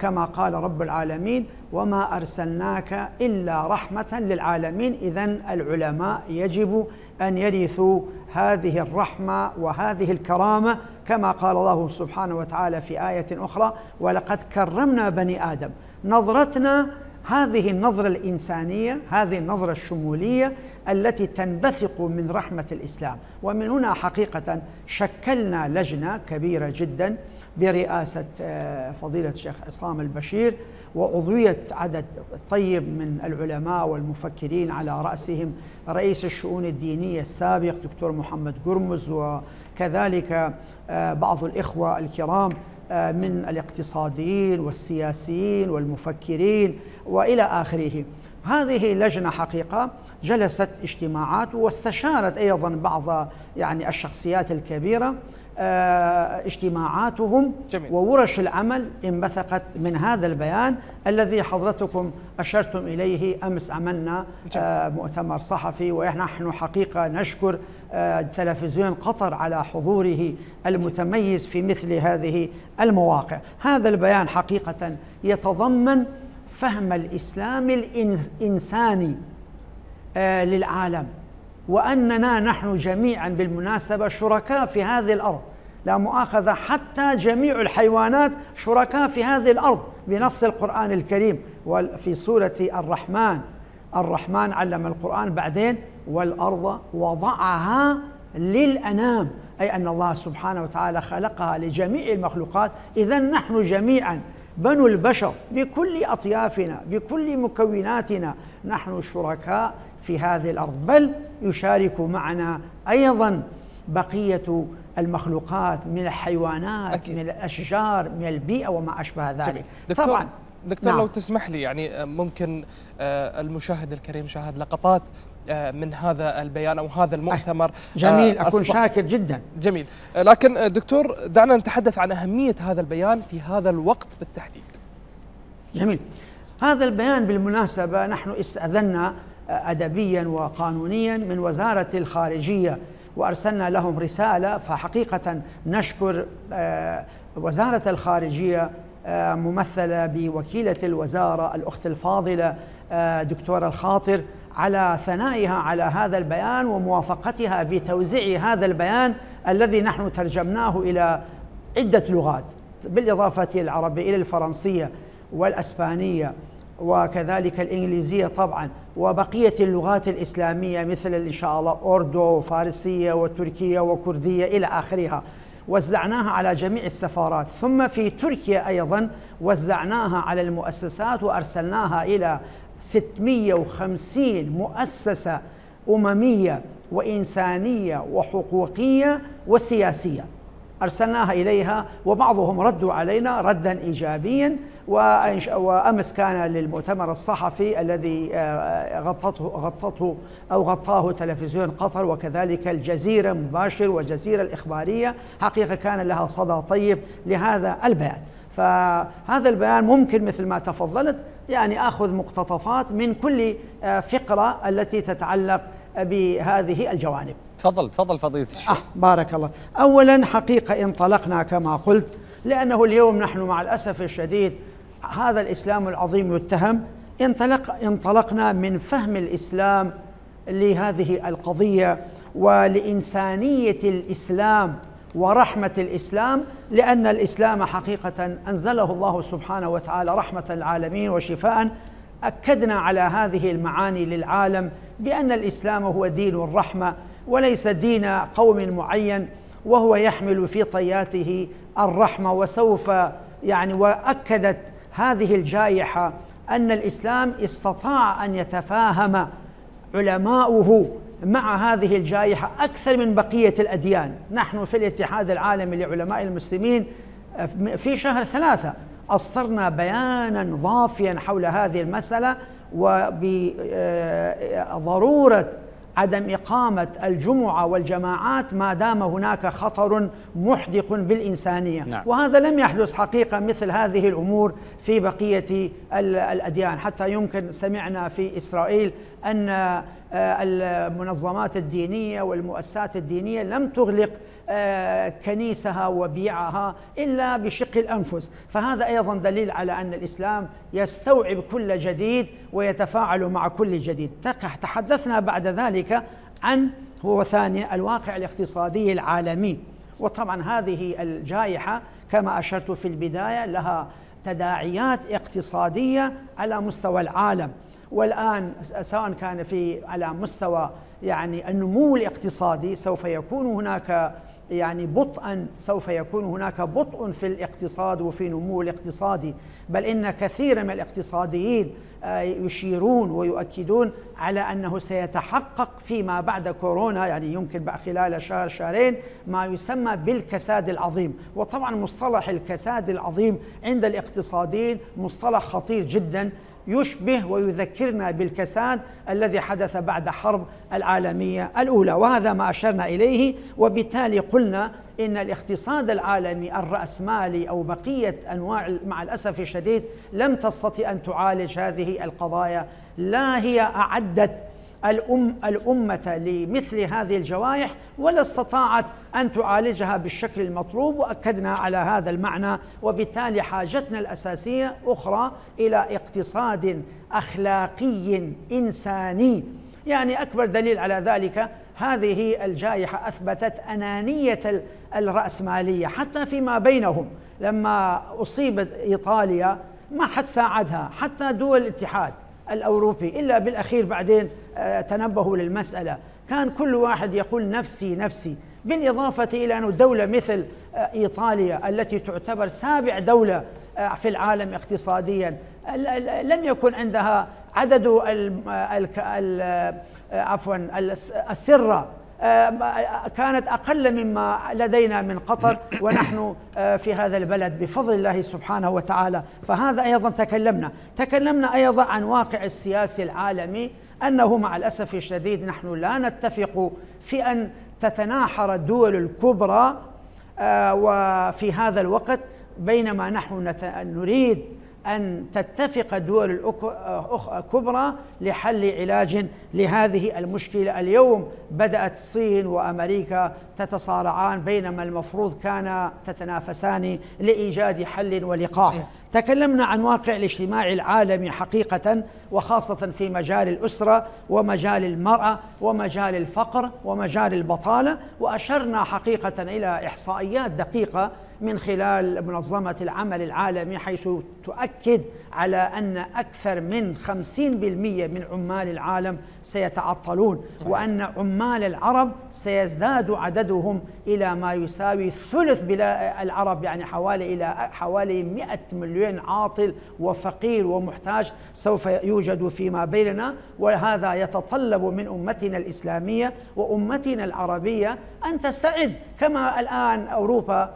كما قال رب العالمين وما أرسلناك إلا رحمة للعالمين إذا العلماء يجب أن يرثوا هذه الرحمه وهذه الكرامه كما قال الله سبحانه وتعالى في ايه اخرى ولقد كرمنا بني ادم نظرتنا هذه النظره الانسانيه هذه النظره الشموليه التي تنبثق من رحمه الاسلام ومن هنا حقيقه شكلنا لجنه كبيره جدا برئاسه آه، فضيله الشيخ عصام البشير وعضويه عدد طيب من العلماء والمفكرين على رأسهم رئيس الشؤون الدينية السابق دكتور محمد قرمز وكذلك آه، بعض الإخوة الكرام آه، من الاقتصاديين والسياسيين والمفكرين والى اخره. هذه لجنه حقيقه جلست اجتماعات واستشارت ايضا بعض يعني الشخصيات الكبيره آه، اجتماعاتهم جميل. وورش العمل انبثقت من هذا البيان الذي حضرتكم أشرتم إليه أمس عملنا آه، مؤتمر صحفي ونحن حقيقة نشكر آه، تلفزيون قطر على حضوره المتميز في مثل هذه المواقع هذا البيان حقيقة يتضمن فهم الإسلام الإنساني للعالم وأننا نحن جميعا بالمناسبة شركاء في هذه الأرض لا مؤاخذة حتى جميع الحيوانات شركاء في هذه الأرض بنص القرآن الكريم وفي سورة الرحمن الرحمن علم القرآن بعدين والأرض وضعها للأنام أي أن الله سبحانه وتعالى خلقها لجميع المخلوقات إذا نحن جميعا بنو البشر بكل أطيافنا بكل مكوناتنا نحن شركاء في هذه الارض بل يشارك معنا ايضا بقيه المخلوقات من الحيوانات أكيد. من الاشجار من البيئه وما اشبه ذلك دكتور طبعا دكتور نعم. لو تسمح لي يعني آه، ممكن آه، المشاهد الكريم شاهد لقطات آه، من هذا البيان او هذا المؤتمر جميل اكون شاكر جدا جميل لكن دكتور دعنا نتحدث عن اهميه هذا البيان في هذا الوقت بالتحديد جميل هذا البيان بالمناسبه نحن استاذنا أدبيا وقانونيا من وزارة الخارجية وأرسلنا لهم رسالة فحقيقة نشكر آه، وزارة الخارجية آه، ممثلة بوكيلة الوزارة الأخت الفاضلة آه، دكتورة الخاطر على ثنائها على هذا البيان وموافقتها بتوزيع هذا البيان الذي نحن ترجمناه إلى عدة لغات بالإضافة العربية إلى الفرنسية والأسبانية وكذلك الإنجليزية طبعا وبقية اللغات الإسلامية مثل إن شاء الله أوردو وفارسية وتركية وكردية إلى آخرها وزعناها على جميع السفارات ثم في تركيا أيضا وزعناها على المؤسسات وأرسلناها إلى 650 مؤسسة أممية وإنسانية وحقوقية وسياسية أرسلناها إليها وبعضهم ردوا علينا ردا إيجابيا وامس كان للمؤتمر الصحفي الذي آه، آه، غطته غطته او غطاه تلفزيون قطر وكذلك الجزيره مباشر والجزيره الاخباريه حقيقه كان لها صدى طيب لهذا البيان فهذا البيان ممكن مثل ما تفضلت يعني اخذ مقتطفات من كل آه، فقره التي تتعلق بهذه الجوانب. تفضل تفضل فضيله الشيخ. آه بارك الله. اولا حقيقه انطلقنا كما قلت لانه اليوم نحن مع الاسف الشديد هذا الاسلام العظيم يتهم انطلق انطلقنا من فهم الاسلام لهذه القضيه ولانسانيه الاسلام ورحمه الاسلام لان الاسلام حقيقه انزله الله سبحانه وتعالى رحمه العالمين وشفاء اكدنا على هذه المعاني للعالم بان الاسلام هو دين الرحمه وليس دين قوم معين وهو يحمل في طياته الرحمه وسوف يعني واكدت هذه الجائحة أن الإسلام استطاع أن يتفاهم علماؤه مع هذه الجائحة أكثر من بقية الأديان نحن في الاتحاد العالمي لعلماء المسلمين آه، في شهر ثلاثة أصدرنا بيانا ضافيا حول هذه المسألة وبضرورة آه، عدم إقامة الجمعة والجماعات ما دام هناك خطر محدق بالإنسانية نعم. وهذا لم يحدث حقيقة مثل هذه الأمور في بقية الأديان حتى يمكن سمعنا في إسرائيل أن آه، المنظمات الدينية والمؤسسات الدينية لم تغلق آه، كنيسها وبيعها إلا بشق الأنفس فهذا أيضا دليل على أن الإسلام يستوعب كل جديد ويتفاعل مع كل جديد تحدثنا بعد ذلك عن هو ثاني الواقع الاقتصادي العالمي وطبعا هذه الجائحة كما أشرت في البداية لها تداعيات اقتصادية على مستوى العالم والآن سواء كان في على مستوى يعني النمو الاقتصادي سوف يكون هناك يعني بطئا سوف يكون هناك بطء في الاقتصاد وفي نمو الاقتصادي بل ان كثير من الاقتصاديين آه، يشيرون ويؤكدون على انه سيتحقق فيما بعد كورونا يعني يمكن خلال شهر شهرين ما يسمى بالكساد العظيم وطبعا مصطلح الكساد العظيم عند الاقتصاديين مصطلح خطير جدا يشبه ويذكرنا بالكساد الذي حدث بعد حرب العالمية الأولى وهذا ما أشرنا إليه وبالتالي قلنا إن الاقتصاد العالمي الرأسمالي أو بقية أنواع مع الأسف الشديد لم تستطع أن تعالج هذه القضايا لا هي أعدت الأم الأمة لمثل هذه الجوائح ولا استطاعت أن تعالجها بالشكل المطلوب وأكدنا على هذا المعنى وبالتالي حاجتنا الأساسية أخرى إلى اقتصاد أخلاقي إنساني يعني أكبر دليل على ذلك هذه الجائحة أثبتت أنانية الرأسمالية حتى فيما بينهم لما أصيبت إيطاليا ما حد ساعدها حتى دول الاتحاد الأوروبي إلا بالأخير بعدين آه، تنبهوا للمسألة كان كل واحد يقول نفسي نفسي بالإضافة إلى أن دولة مثل آه، إيطاليا التي تعتبر سابع دولة آه، في العالم اقتصاديا لم يكن عندها عدد عفوا السره آه، كانت أقل مما لدينا من قطر ونحن آه، في هذا البلد بفضل الله سبحانه وتعالى فهذا أيضا تكلمنا تكلمنا أيضا عن واقع السياسي العالمي أنه مع الأسف الشديد نحن لا نتفق في أن تتناحر الدول الكبرى آه، وفي هذا الوقت بينما نحن نريد أن تتفق دول الكبرى لحل علاج لهذه المشكلة اليوم بدأت الصين وأمريكا تتصارعان بينما المفروض كان تتنافسان لإيجاد حل ولقاح تكلمنا عن واقع الاجتماع العالمي حقيقة وخاصة في مجال الأسرة ومجال المرأة ومجال الفقر ومجال البطالة وأشرنا حقيقة إلى إحصائيات دقيقة من خلال منظمة العمل العالمي حيث تؤكد على أن أكثر من 50% من عمال العالم سيتعطلون صحيح. وأن عمال العرب سيزداد عددهم إلى ما يساوي ثلث بلا العرب يعني حوالي إلى حوالي 100 مليون عاطل وفقير ومحتاج سوف يوجد فيما بيننا وهذا يتطلب من أمتنا الإسلامية وأمتنا العربية أن تستعد كما الآن أوروبا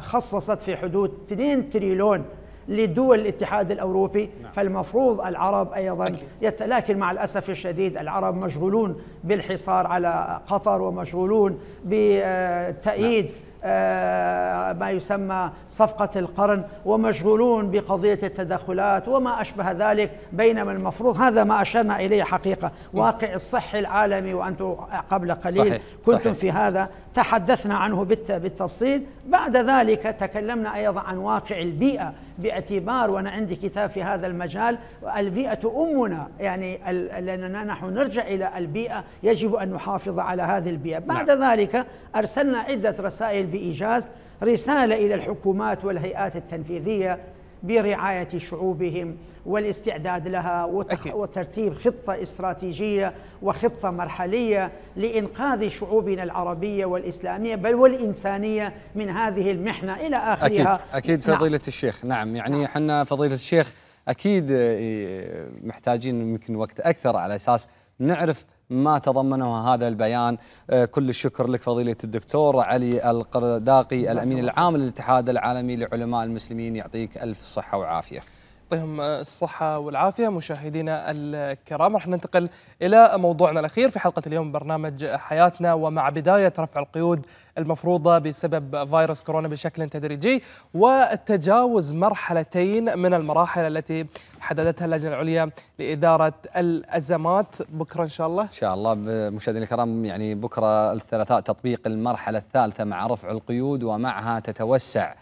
خصصت في حدود 2 تريليون لدول الاتحاد الاوروبي نعم. فالمفروض العرب ايضا أكيد. يت... لكن مع الاسف الشديد العرب مشغولون بالحصار على قطر ومشغولون بتأييد نعم. آه، ما يسمى صفقة القرن ومشغولون بقضية التدخلات وما أشبه ذلك بينما المفروض هذا ما أشرنا إليه حقيقة نعم. واقع الصحي العالمي وأنتم قبل قليل صحيح. كنتم صحيح. في هذا تحدثنا عنه بالتفصيل بعد ذلك تكلمنا أيضا عن واقع البيئة باعتبار وأنا عندي كتاب في هذا المجال البيئة أمنا يعني لأننا نحن نرجع إلى البيئة يجب أن نحافظ على هذه البيئة نعم. بعد نعم. ذلك أرسلنا عدة رسائل بإيجاز رسالة إلى الحكومات والهيئات التنفيذية برعايه شعوبهم والاستعداد لها وترتيب خطه استراتيجيه وخطه مرحليه لانقاذ شعوبنا العربيه والاسلاميه بل والانسانيه من هذه المحنه الى اخرها اكيد اكيد نعم. فضيله نعم. الشيخ نعم يعني نعم. احنا نعم. فضيله الشيخ اكيد إيه، محتاجين يمكن وقت اكثر على اساس نعرف ما تضمنه هذا البيان آه، كل الشكر لك فضيلة الدكتور علي القرداقي الأمين العام للاتحاد العالمي لعلماء المسلمين يعطيك ألف صحة وعافية يعطيهم الصحة والعافية مشاهدينا الكرام رح ننتقل إلى موضوعنا الأخير في حلقة اليوم برنامج حياتنا ومع بداية رفع القيود المفروضة بسبب فيروس كورونا بشكل تدريجي وتجاوز مرحلتين من المراحل التي حددتها اللجنة العليا لإدارة الأزمات بكرة إن شاء الله إن شاء الله مشاهدينا الكرام يعني بكرة الثلاثاء تطبيق المرحلة الثالثة مع رفع القيود ومعها تتوسع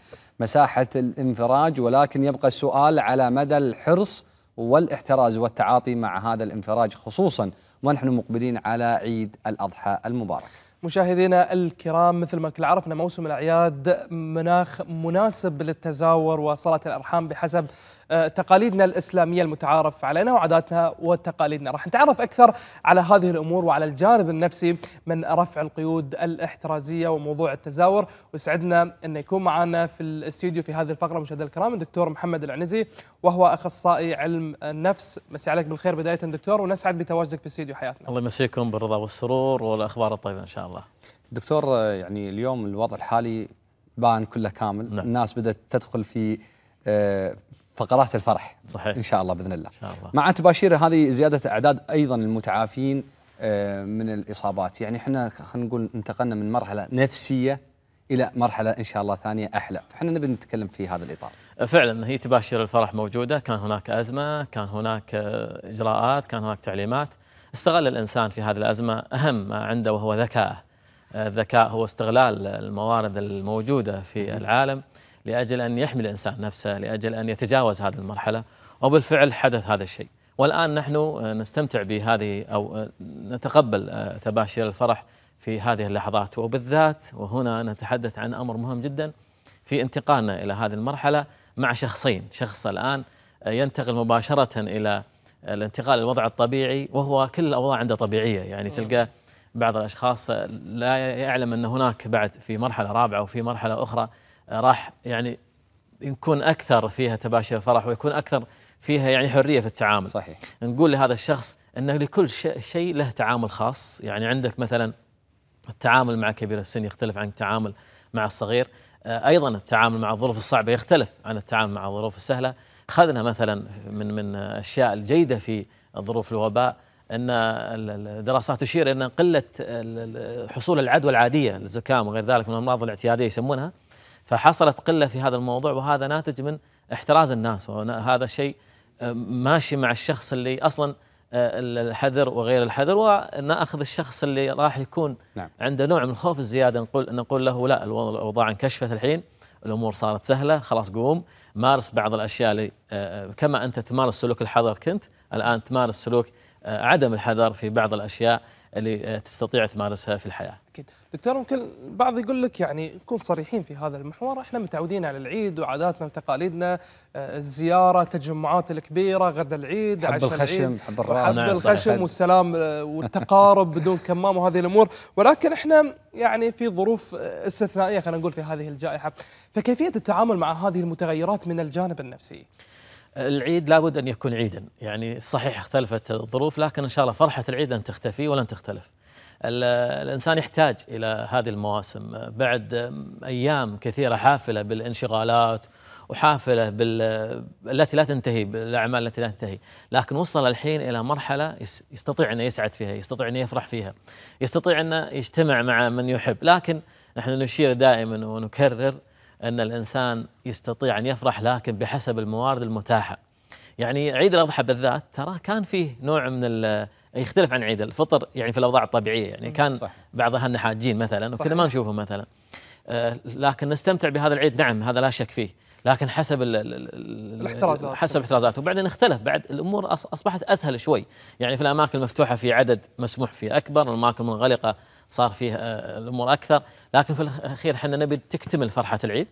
مساحة الانفراج ولكن يبقى السؤال على مدى الحرص والاحتراز والتعاطي مع هذا الانفراج خصوصا ونحن مقبلين على عيد الأضحى المبارك مشاهدينا الكرام مثل ما كل عرفنا موسم الأعياد مناخ مناسب للتزاور وصلاة الأرحام بحسب آه، تقاليدنا الإسلامية المتعارف علينا وعاداتنا وتقاليدنا راح نتعرف أكثر على هذه الأمور وعلى الجانب النفسي من رفع القيود الاحترازية وموضوع التزاور ويسعدنا أن يكون معنا في الاستديو في هذه الفقرة مشاهدينا الكرام الدكتور محمد العنزي وهو أخصائي علم النفس مسي عليك بالخير بداية دكتور ونسعد بتواجدك في استديو حياتنا الله يمسيكم بالرضا والسرور والأخبار الطيبة إن شاء الله دكتور آه، يعني اليوم الوضع الحالي بان كله كامل نعم. الناس بدأت تدخل في فقرات الفرح صحيح ان شاء الله باذن الله, إن شاء الله. مع تباشير هذه زياده اعداد ايضا المتعافين آه، من الاصابات يعني احنا خلينا نقول انتقلنا من مرحله نفسيه الى مرحله ان شاء الله ثانيه احلى فاحنا نبي نتكلم في هذا الاطار آه، فعلا هي تباشير الفرح موجوده كان هناك ازمه كان هناك آه، اجراءات كان هناك تعليمات استغل الانسان في هذه الازمه اهم ما عنده وهو ذكاءه الذكاء هو استغلال الموارد الموجوده في العالم لأجل أن يحمي الإنسان نفسه لأجل أن يتجاوز هذه المرحلة وبالفعل حدث هذا الشيء والآن نحن آه، نستمتع بهذه أو آه، نتقبل آه، تباشير الفرح في هذه اللحظات وبالذات وهنا نتحدث عن أمر مهم جدا في انتقالنا إلى هذه المرحلة مع شخصين شخص الآن ينتقل مباشرة إلى الانتقال للوضع الطبيعي وهو كل الأوضاع عنده طبيعية يعني تلقى بعض الأشخاص لا يعلم أن هناك بعد في مرحلة رابعة وفي مرحلة أخرى راح يعني يكون اكثر فيها تباشر فرح ويكون اكثر فيها يعني حريه في التعامل صحيح نقول لهذا الشخص انه لكل شيء له تعامل خاص يعني عندك مثلا التعامل مع كبير السن يختلف عن التعامل مع الصغير آه، ايضا التعامل مع الظروف الصعبه يختلف عن التعامل مع الظروف السهله اخذنا مثلا من من الاشياء الجيده في ظروف الوباء ان الدراسات تشير ان قله حصول العدوى العاديه الزكام وغير ذلك من الامراض الاعتياديه يسمونها فحصلت قله في هذا الموضوع وهذا ناتج من احتراز الناس وهذا الشيء آه، ماشي مع الشخص اللي اصلا آه، الحذر وغير الحذر وناخذ الشخص اللي راح يكون نعم. عنده نوع من الخوف الزياده نقول نقول له لا الاوضاع انكشفت الحين الامور صارت سهله خلاص قوم مارس بعض الاشياء اللي آه، كما انت تمارس سلوك الحذر كنت الان تمارس سلوك عدم الحذر في بعض الاشياء اللي آه، تستطيع تمارسها في الحياه. اكيد، دكتور ممكن البعض يقول لك يعني نكون صريحين في هذا المحور، احنا متعودين على العيد وعاداتنا وتقاليدنا، آه، الزياره، التجمعات الكبيره، غدا العيد، حب الخشم، حب الراحه نعم، حب الخشم والسلام آه، والتقارب بدون كمام وهذه الامور، ولكن احنا يعني في ظروف استثنائيه خلينا نقول في هذه الجائحه، فكيفيه التعامل مع هذه المتغيرات من الجانب النفسي؟ العيد لابد ان يكون عيدا يعني صحيح اختلفت الظروف لكن ان شاء الله فرحه العيد لن تختفي ولن تختلف الانسان يحتاج الى هذه المواسم بعد ايام كثيره حافله بالانشغالات وحافله بال التي لا تنتهي بالاعمال التي لا تنتهي، لكن وصل الحين الى مرحله يستطيع انه يسعد فيها، يستطيع انه يفرح فيها، يستطيع انه يجتمع مع من يحب، لكن نحن نشير دائما ونكرر أن الإنسان يستطيع أن يفرح لكن بحسب الموارد المتاحة يعني عيد الأضحى بالذات ترى كان فيه نوع من يختلف عن عيد الفطر يعني في الأوضاع الطبيعية يعني كان صح. بعض أهلنا حاجين مثلا وكنا ما نشوفهم مثلا آه، لكن نستمتع بهذا العيد نعم هذا لا شك فيه لكن حسب الـ الـ الاحترازات حسب الاحترازات وبعدين اختلف بعد الامور اصبحت اسهل شوي يعني في الاماكن المفتوحه في عدد مسموح فيه اكبر الاماكن المنغلقه صار فيه آه، الامور اكثر لكن في الاخير احنا نبي تكتمل فرحه العيد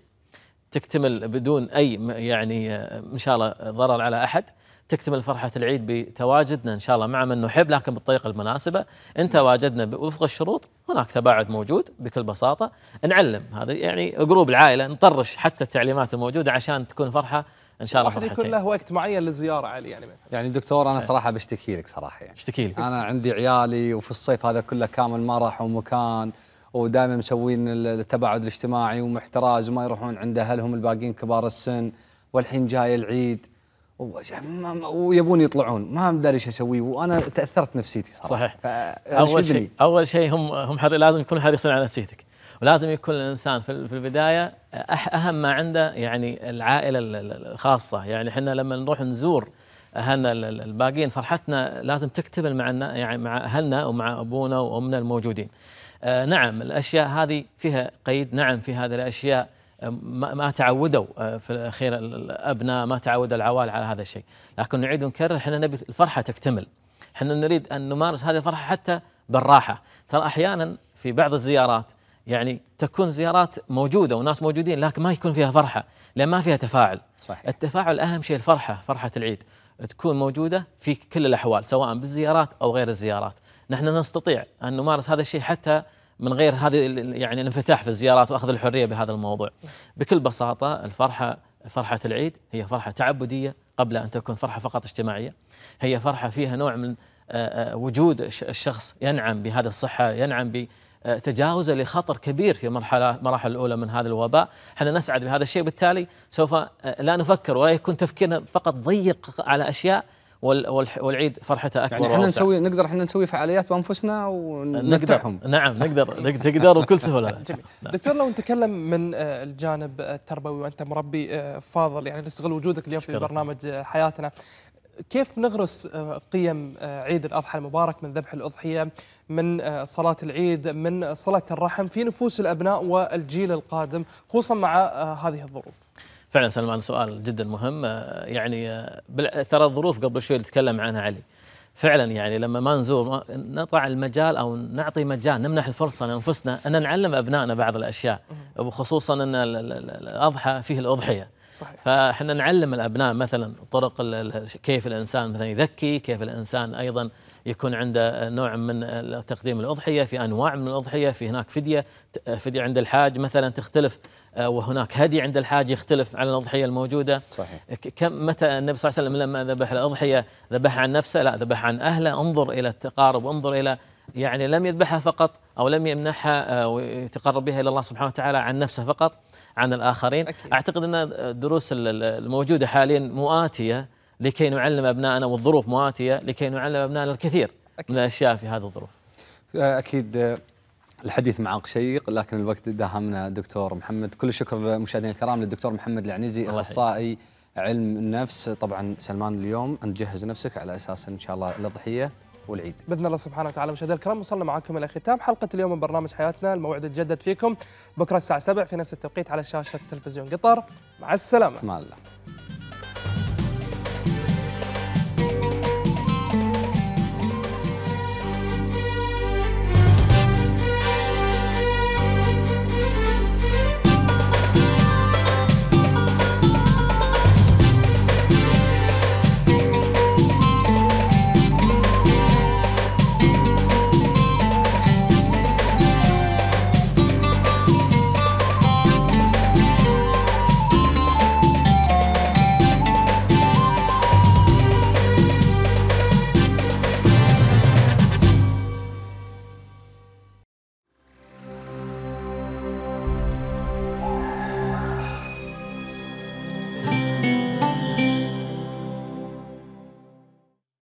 تكتمل بدون اي يعني آه، ان شاء الله ضرر على احد تكتمل فرحه العيد بتواجدنا ان شاء الله مع من نحب لكن بالطريقه المناسبه ان تواجدنا وفق الشروط هناك تباعد موجود بكل بساطه نعلم هذا يعني جروب العائله نطرش حتى التعليمات الموجوده عشان تكون فرحه ان شاء الله يكون له وقت معين للزياره علي يعني مثلا يعني دكتور انا آه. صراحه بشتكي لك صراحه يعني اشتكي لك انا عندي عيالي وفي الصيف هذا كله كامل ما راحوا مكان ودائما مسوين التباعد الاجتماعي ومحتراز وما يروحون عند اهلهم الباقيين كبار السن والحين جاي العيد ويبون يطلعون ما ادري ايش اسوي وانا تاثرت نفسيتي صراحه صحيح اول شيء اول شيء هم هم لازم يكونوا حريصين على نفسيتك ولازم يكون الانسان في البدايه اهم ما عنده يعني العائله الخاصه يعني احنا لما نروح نزور اهلنا الباقيين فرحتنا لازم تكتمل مع يعني مع اهلنا ومع ابونا وامنا الموجودين. آه نعم الاشياء هذه فيها قيد، نعم في هذه الاشياء آه، ما تعودوا آه، في الاخير الابناء ما تعودوا العوائل على هذا الشيء، لكن نعيد ونكرر احنا نبي الفرحه تكتمل. احنا نريد ان نمارس هذه الفرحه حتى بالراحه، ترى احيانا في بعض الزيارات يعني تكون زيارات موجوده وناس موجودين لكن ما يكون فيها فرحه لان ما فيها تفاعل صحيح. التفاعل اهم شيء الفرحه فرحه العيد تكون موجوده في كل الاحوال سواء بالزيارات او غير الزيارات نحن نستطيع ان نمارس هذا الشيء حتى من غير هذه يعني الانفتاح في الزيارات واخذ الحريه بهذا الموضوع بكل بساطه الفرحه فرحه العيد هي فرحه تعبديه قبل ان تكون فرحه فقط اجتماعيه هي فرحه فيها نوع من آه، آه، وجود الشخص ينعم بهذه الصحه ينعم آه، تجاوزه لخطر كبير في مرحلة مراحل الأولى من هذا الوباء احنا نسعد بهذا الشيء بالتالي سوف آه، لا نفكر ولا يكون تفكيرنا فقط ضيق على أشياء والعيد فرحته اكبر يعني احنا نسوي نقدر احنا نسوي فعاليات بانفسنا ونقدرهم نعم نقدر تقدر بكل سهوله جميل. نعم. دكتور لو نتكلم من آه، الجانب التربوي وانت مربي فاضل يعني نستغل وجودك اليوم في برنامج حياتنا كيف نغرس آه، قيم آه، عيد الأضحى المبارك من ذبح الأضحية من آه، صلاة العيد من صله الرحم في نفوس الأبناء والجيل القادم خصوصا مع هذه الظروف فعلا سلمان سؤال جدا مهم يعني ترى الظروف قبل شوي اللي تكلم عنها علي فعلا يعني لما ما نزور نطع المجال او نعطي مجال نمنح الفرصه لانفسنا ان نعلم ابنائنا بعض الاشياء وخصوصا ان الاضحى فيه الاضحيه صحيح. فاحنا نعلم الابناء مثلا طرق كيف الانسان مثلا يذكي كيف الانسان ايضا يكون عنده نوع من تقديم الاضحيه في انواع من الاضحيه في هناك فديه فديه عند الحاج مثلا تختلف آه، وهناك هدي عند الحاج يختلف عن الاضحيه الموجوده صحيح كم متى النبي صلى الله عليه وسلم لما ذبح الاضحيه ذبح عن نفسه لا ذبح عن اهله انظر الى التقارب انظر الى يعني لم يذبحها فقط أو لم يمنحها آه، ويتقرب بها إلى الله سبحانه وتعالى عن نفسه فقط عن الآخرين أكيد. أعتقد أن الدروس الموجودة حاليا مؤاتية لكي نعلم أبنائنا والظروف مؤاتية لكي نعلم أبنائنا الكثير أكيد. من الأشياء في هذه الظروف آه، أكيد آه، الحديث معك شيق لكن الوقت داهمنا دكتور محمد كل الشكر مشاهدينا الكرام للدكتور محمد العنزي اخصائي علم النفس طبعا سلمان اليوم انت جهز نفسك على اساس ان شاء الله الاضحيه والعيد باذن الله سبحانه وتعالى مشاهدينا الكرام وصلنا معكم الى ختام حلقه اليوم من برنامج حياتنا الموعد يتجدد فيكم بكره الساعه 7 في نفس التوقيت على شاشه تلفزيون قطر مع السلامه مع الله